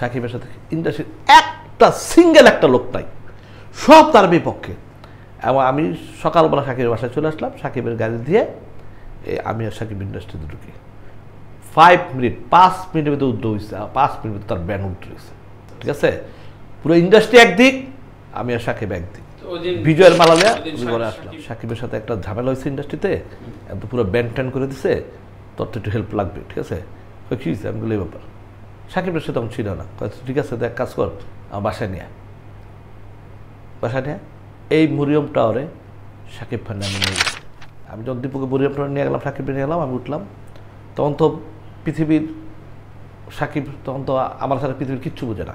সাকিবের সাথে ইন্ডাস্ট্রির একটা সিঙ্গেল একটা লোক নাই সব তার বিপক্ষে এবং আমি সকালবেলা সাকিবের বাসায় চলে আসলাম সাকিবের গাড়ি দিয়ে আমি আর সাকিব ইন্ডাস্ট্রিতে ঢুকি ফাইভ মিনিট পাঁচ মিনিটের ভিতরে উদ্যোগ হয়েছে পাঁচ মিনিট তার ব্যান উঠে গেছে ঠিক আছে পুরো ইন্ডাস্ট্রি একদিক আমি আর সাকিব একদিক বিজয়ের মালালে বলে আসলাম সাকিবের সাথে একটা ঝামেলা হয়েছে ইন্ডাস্ট্রিতে পুরো ব্যান ট্যান করে দিছে তত একটু হেল্প লাগবে ঠিক আছে হয়েছে আমি বলি ব্যাপার সাকিবের সাথে তখন ছিল না ঠিক আছে দেখ কাজ কর বাসায় নিয়ে বাসায় নিয়ে এই মরিয়ম টাওয়ারে সাকিব খান আমি নিয়ে গেছি আমি যখন দীপুকে মরিয়ম টাওয়ার নিয়ে গেলাম সাকিবকে নিয়ে গেলাম আমি উঠলাম তখন তো পৃথিবীর সাকিব তখন তো আমার সাথে পৃথিবীর কিচ্ছু বোঝে না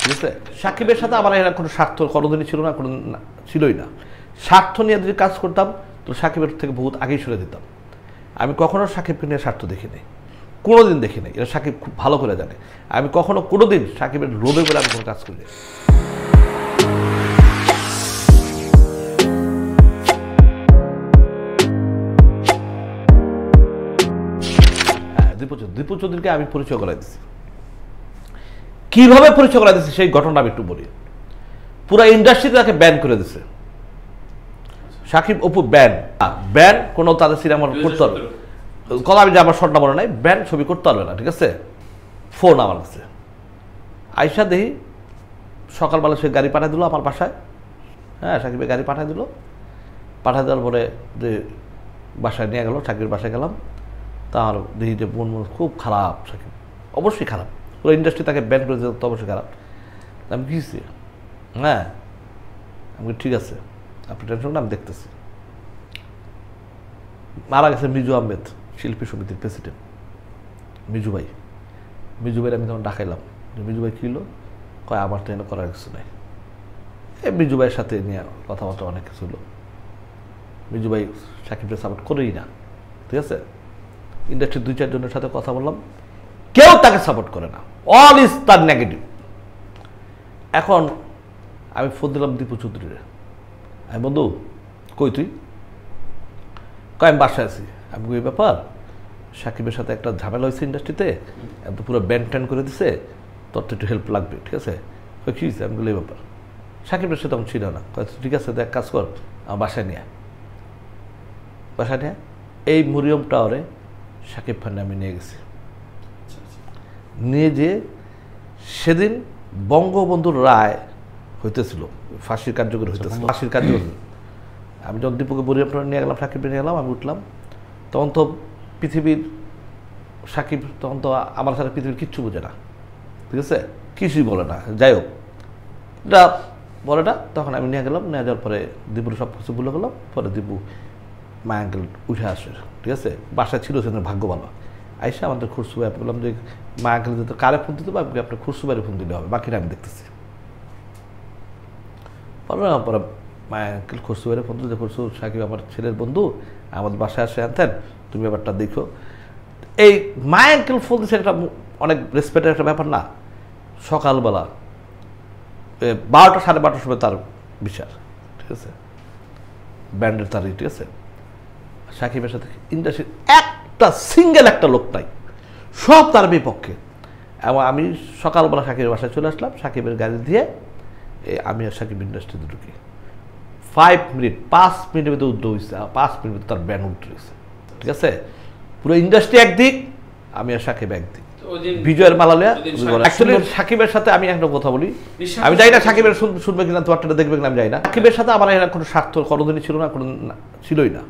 ঠিক আছে সাকিবের সাথে আমার এরা কোনো স্বার্থ কোনোদিনই ছিল না কোনো ছিলই না স্বার্থ নিয়ে যদি কাজ করতাম তো সাকিবের থেকে বহুত আগেই সরে দিতাম আমি কখনো সাকিবকে নিয়ে স্বার্থ দেখিনি কোনোদিন দিন দেখি নাই এটা সাকিব খুব ভালো করে জানে আমি কখনো কোনোদিন সাকিবের রোদে বলে আমি কোনো কাজ করি হ্যাঁ, দীপু চৌধুরী দীপু চৌধুরীকে আমি পরিচয় করাই দিচ্ছি কিভাবে পরিচয় করা দিচ্ছে সেই ঘটনা আমি একটু বলি পুরা ইন্ডাস্ট্রিতে তাকে ব্যান করে দিছে সাকিব অপু ব্যান ব্যান কোনো তাদের সিনেমা করতে হবে কথা আমি যে আমার শর্ট নাম্বার নাই ব্র্যান্ড ছবি করতে পারবে না ঠিক আছে ফোন আমার কাছে আইসা দেহি সকালবেলা সে গাড়ি পাঠিয়ে দিলো আমার বাসায় হ্যাঁ সাকিবের গাড়ি পাঠিয়ে দিল পাঠিয়ে দেওয়ার পরে যে বাসায় নিয়ে গেল সাকিবের বাসায় গেলাম তার দেহি যে মন মন খুব খারাপ সাকিব অবশ্যই খারাপ পুরো ইন্ডাস্ট্রি তাকে ব্যান করে দিতে অবশ্যই খারাপ আমি গিয়েছি হ্যাঁ আমি ঠিক আছে আপনি টেনশন আমি দেখতেছি মারা গেছে মিজু আহমেদ শিল্পী সমিতির প্রেসিডেন্ট মিজু মিজুবাইয়ের আমি তখন ডাকাইলাম মিজুবাই কিলো কয় আমার তো এনে করার কিছু নাই এই মিজুবাইয়ের সাথে নিয়ে কথাবার্তা অনেক কিছু হলো মিজুবাই সাকিবকে সাপোর্ট করেই না ঠিক আছে ইন্ডাস্ট্রি দুই চারজনের সাথে কথা বললাম কেউ তাকে সাপোর্ট করে না অল ইজ তার নেগেটিভ এখন আমি ফোন দিলাম দীপু চৌধুরীরে আমি বন্ধু কই তুই কয় আমি বাসায় আছি আমি ওই ব্যাপার সাকিবের সাথে একটা ঝামেলা হয়েছে ইন্ডাস্ট্রিতে এত পুরো ব্যান্ড ট্যান করে দিছে তোর তো একটু হেল্প লাগবে ঠিক আছে কী হয়েছে আমি বলি এই ব্যাপার সাকিবের সাথে আমি ছিল না ঠিক আছে দেখ এক কাজ কর আমার বাসায় নিয়ে বাসায় নিয়ে এই মরিয়ম টাওয়ারে সাকিব খান আমি নিয়ে গেছি নিয়ে যেয়ে সেদিন বঙ্গবন্ধুর রায় হইতেছিল ফাঁসির কার্যকরী হইতেছিল আচ্ছা, ফাঁসির কার্যকরী আমি যখন দীপকে মরিয়ম টাওয়ার নিয়ে গেলাম সাকিবকে নিয়ে গেলাম আমি উঠলাম তখন তো পৃথিবীর সাকিব তখন তো আমার সাথে পৃথিবীর কিচ্ছু বোঝে না ঠিক আছে কিছুই বলে না যাই হোক এটা বলে না তখন আমি নিয়ে গেলাম নিয়ে যাওয়ার পরে দীপুর সব কিছু বলে গেলাম পরে দীপু মা আঙ্কেল উঠে আসে ঠিক আছে বাসা ছিল সেদিন ভাগ্য ভালো আইসা আমাদের খুরসু ভাই বললাম যে মা আঙ্কেল তো কারে ফোন দিতে পারবে আপনার খুরসু ভাইয়ের ফোন দিলে হবে বাকিটা আমি দেখতেছি পরে মায়াঙ্কেল খসুয়ারে বন্ধু যে খসু সাকিব আমার ছেলের বন্ধু আমাদের বাসায় আসে আনতেন তুমি ব্যাপারটা দেখো এই মায়াঙ্কেল ফোন দিয়েছেন একটা অনেক রেসপেক্টের একটা ব্যাপার না সকালবেলা বারোটা সাড়ে বারোটার সময় তার বিচার ঠিক আছে ব্যান্ডের তারি ঠিক আছে সাকিবের সাথে ইন্ডাস্ট্রির একটা সিঙ্গেল একটা লোক নাই সব তার বিপক্ষে এবং আমি সকালবেলা সাকিবের বাসায় চলে আসলাম সাকিবের গাড়ি দিয়ে আমি আর সাকিব ইন্ডাস্ট্রিতে ঢুকি ফাইভ মিনিট পাঁচ মিনিটের ভিতরে উদ্যোগ হয়েছে পাঁচ মিনিট তার ব্যান হয়েছে ঠিক আছে পুরো ইন্ডাস্ট্রি একদিক আমি আর সাকিব একদিক বিজয়ের মালালিয়া অ্যাকচুয়ালি সাকিবের সাথে আমি একটা কথা বলি আমি জানি না সাকিবের শুনবে কিনা তোমারটা দেখবে কিনা আমি জানি না সাকিবের সাথে আমার এরা কোনো স্বার্থ কোনোদিনই ছিল না কোনো ছিলই না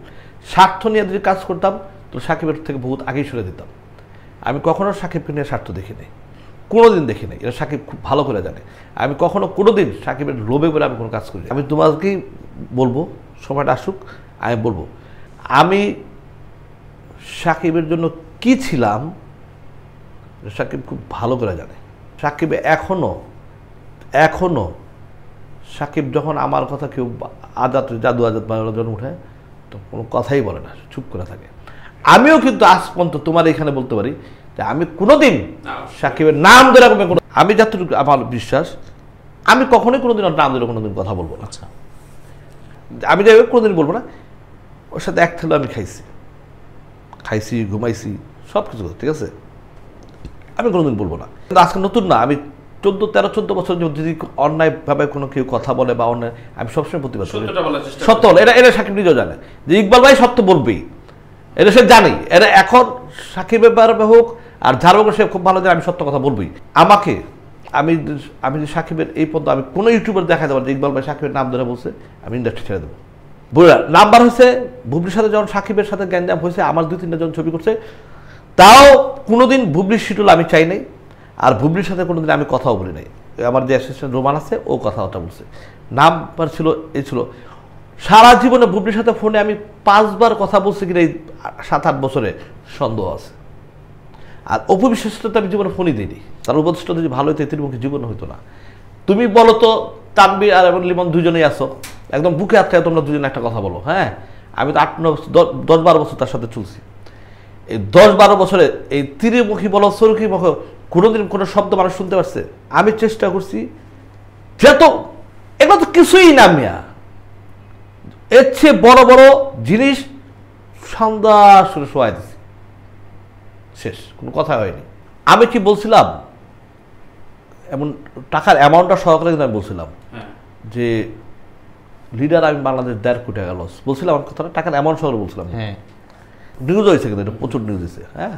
স্বার্থ নিয়ে যদি কাজ করতাম তো সাকিবের থেকে বহুত আগেই সরে দিতাম আমি কখনো সাকিবকে নিয়ে স্বার্থ দেখিনি কোনো দিন দেখি নাই এটা সাকিব খুব ভালো করে জানে আমি কখনো কোনো দিন সাকিবের লোভে বলে আমি কোনো কাজ করি আমি তোমাকেই বলবো সময়টা আসুক আমি বলবো আমি সাকিবের জন্য কি ছিলাম সাকিব খুব ভালো করে জানে সাকিব এখনও এখনও সাকিব যখন আমার কথা কেউ আজাদ জাদু আজাদ যখন উঠে তো কোনো কথাই বলে না চুপ করে থাকে আমিও কিন্তু আজ পর্যন্ত তোমার এখানে বলতে পারি আমি কোনোদিন সাকিবের নাম ধরে আমি যতটুকু আমার বিশ্বাস আমি কখনোই কোনোদিন ওর নাম ধরে কোনোদিন কথা বলবো না আচ্ছা আমি যাই কোনোদিন বলবো না ওর সাথে এক থেলো আমি খাইছি খাইছি ঘুমাইছি সব কিছু ঠিক আছে আমি কোনোদিন বলবো না কিন্তু আজকে নতুন না আমি চোদ্দ তেরো চোদ্দ বছর যদি অন্যায়ভাবে কোনো কেউ কথা বলে বা অন্যায় আমি সবসময় প্রতিবাদ করি সত্য এরা এরা সাকিব নিজেও জানে যে ইকবাল ভাই সত্য বলবেই এটা সে জানি এরা এখন সাকিবের ব্যাপারে হোক আর ধারক সে খুব ভালো জানে আমি সত্য কথা বলবই আমাকে আমি আমি যে সাকিবের এই পর্যন্ত আমি কোনো ইউটিউবার দেখা দেবো ইকবাল ভাই সাকিবের নাম ধরে বলছে আমি ইন্ডাস্ট্রি ছেড়ে দেবো বুঝলাম নাম্বার হয়েছে ভুবলির সাথে যখন সাকিবের সাথে গ্যাঞ্জাম হয়েছে আমার দুই তিনটা জন ছবি করছে তাও কোনোদিন ভুবলির শিডুল আমি চাই নাই আর ভুবলির সাথে কোনোদিন আমি কথাও বলি নাই আমার যে অ্যাসিস্ট্যান্ট রোমান আছে ও কথাবার্তা বলছে নাম্বার ছিল এ ছিল সারা জীবনে ভুবলির সাথে ফোনে আমি পাঁচবার কথা বলছি কিনা এই সাত আট বছরে সন্দেহ আছে আর অপবিশ্বাসটা তো আমি জীবনে ফোনই দিইনি তার উপদেষ্টা যদি ভালো হইতো এতির মুখে জীবন হইতো না তুমি বলো তো তানবি আর এবং লিমন দুজনেই আসো একদম বুকে হাত তোমরা দুজনে একটা কথা বলো হ্যাঁ আমি তো আট ন দশ বারো বছর তার সাথে চলছি এই দশ বারো বছরে এই তীরেমুখী বলো সরুখী মুখ কোনোদিন কোনো শব্দ মানুষ শুনতে পারছে আমি চেষ্টা করছি যে তো এগুলো তো কিছুই না মিয়া এর চেয়ে বড় বড় জিনিস সন্ধ্যা শুনে শোয়াই দিচ্ছে শেষ কোনো কথা হয়নি আমি কি বলছিলাম এমন টাকার অ্যামাউন্টটা সহকারে কিন্তু আমি বলছিলাম হ্যাঁ। যে লিডার আমি বাংলাদেশ দেড় কোটি টাকা লস বলছিলাম আমার কথাটা টাকার অ্যামাউন্ট সহকারে বলছিলাম নিউজ হ্যাঁ। হয়েছে কিন্তু এটা প্রচুর নিউজ হয়েছে হ্যাঁ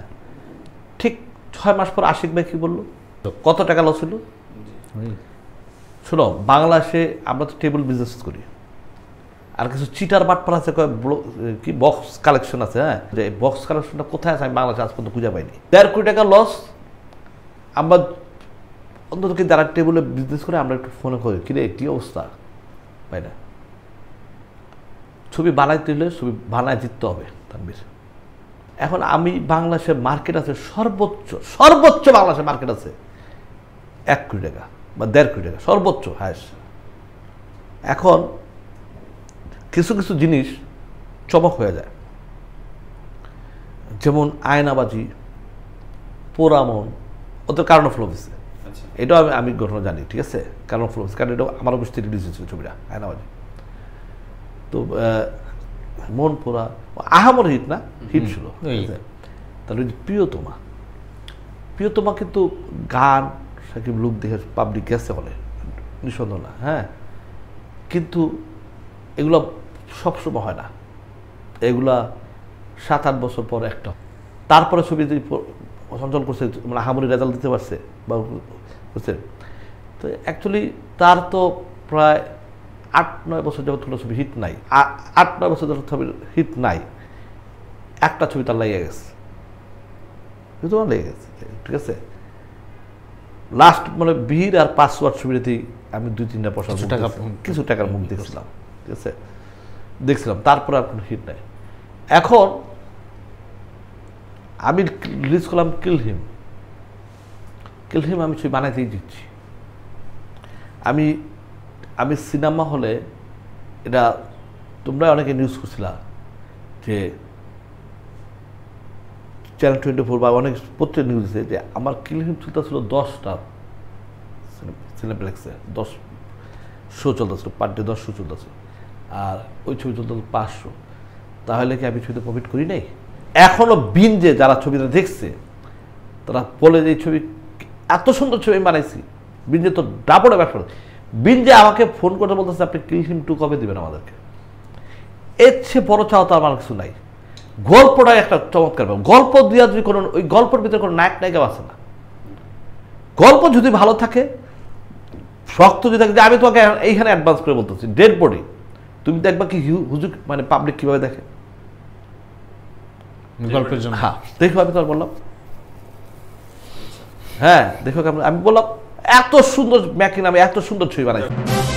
ঠিক ছয় মাস পর আশিক ভাই কী বললো কত টাকা লস হলো শোনো বাংলাদেশে আমরা তো টেবিল বিজনেস করি আর কিছু চিটার বাটপার আছে কি বক্স কালেকশন আছে হ্যাঁ যে বক্স কালেকশনটা কোথায় আছে আমি বাংলাদেশে আজ পর্যন্ত খুঁজে পাইনি দেড় কোটি টাকা লস আমরা অন্তত কি যারা টেবিলে বিজনেস করে আমরা একটু ফোনে করি কিরে কি অবস্থা তাই না ছবি বানাইতে হলে ছবি বানায় জিততে হবে তানবির এখন আমি বাংলাদেশে মার্কেট আছে সর্বোচ্চ সর্বোচ্চ বাংলাদেশে মার্কেট আছে এক কোটি টাকা বা দেড় কোটি টাকা সর্বোচ্চ হায়েস্ট এখন কিছু কিছু জিনিস চমক হয়ে যায় যেমন আয়নাবাজি পোরামন ওদের কারণ অফ হয়েছে আচ্ছা। এটাও আমি আমি ঘটনা জানি ঠিক আছে কারণ অফ কারণ এটা আমার অবশ্যই রিলিজ হয়েছিল ছবিটা আয়নাবাজি তো মন পোড়া আহামর হিট না হিট ছিল তাহলে প্রিয়তমা প্রিয়তমা কিন্তু গান সাকিব লুক দেখে পাবলিক গেছে বলে নিঃসন্দেহ না হ্যাঁ কিন্তু এগুলো সবসময় হয় না এগুলা সাত আট বছর পর একটা তারপরে ছবি যদি সঞ্চল করছে মানে হামুরি রেজাল্ট দিতে পারছে বা বুঝছে তো অ্যাকচুয়ালি তার তো প্রায় আট নয় বছর যখন কোনো ছবি হিট নাই আট নয় বছর যখন ছবির হিট নাই একটা ছবি তার লেগে গেছে কিন্তু লেগে গেছে ঠিক আছে লাস্ট মানে বিহির আর পাসওয়ার্ড ছবিটাতেই আমি দুই তিনটা পয়সা কিছু টাকার মুখ দিয়েছিলাম ঠিক আছে দেখছিলাম তারপর আর কোনো হিট নাই এখন আমি রিলিজ করলাম কিলহিম কিলহিম আমি ছবি বানাইতেই দিচ্ছি আমি আমি সিনেমা হলে এটা তোমরা অনেকে নিউজ করছিলা যে চ্যানেল টোয়েন্টি ফোর বা অনেক পত্রে নিউজ দিচ্ছে যে আমার কিলহিম চলতে ছিল দশটা সিনেপ্লেক্সে দশ শো চলতেছিল পার ডে দশ শো চলতেছিল আর ওই ছবি চলতে পাঁচশো তাহলে কি আমি ছবিতে প্রফিট করি নাই এখনও বিনজে যারা ছবিটা দেখছে তারা বলে যে এই ছবি এত সুন্দর ছবি বানাইছি বিনজে তো ডাপড়ে ব্যবসা বিনজে আমাকে ফোন করে বলতেছে আপনি ক্রিম টু কবে দেবেন আমাদেরকে এর চেয়ে বড় চাও তো আমার কিছু নাই গল্পটাই একটা চমৎকার গল্প দিয়া যদি কোনো ওই গল্পের ভিতরে কোনো নায়ক নায়িকা আছে না গল্প যদি ভালো থাকে শক্ত যদি থাকে যে আমি তোমাকে এইখানে অ্যাডভান্স করে বলতেছি ডেড বডি তুমি দেখবা কি হুজুর মানে পাবলিক কিভাবে দেখে গল্পের জন্য হ্যাঁ দেখো আমি তোমার বললাম হ্যাঁ দেখো আমি বললাম এত সুন্দর ম্যাকিন আমি এত সুন্দর ছবি বানাই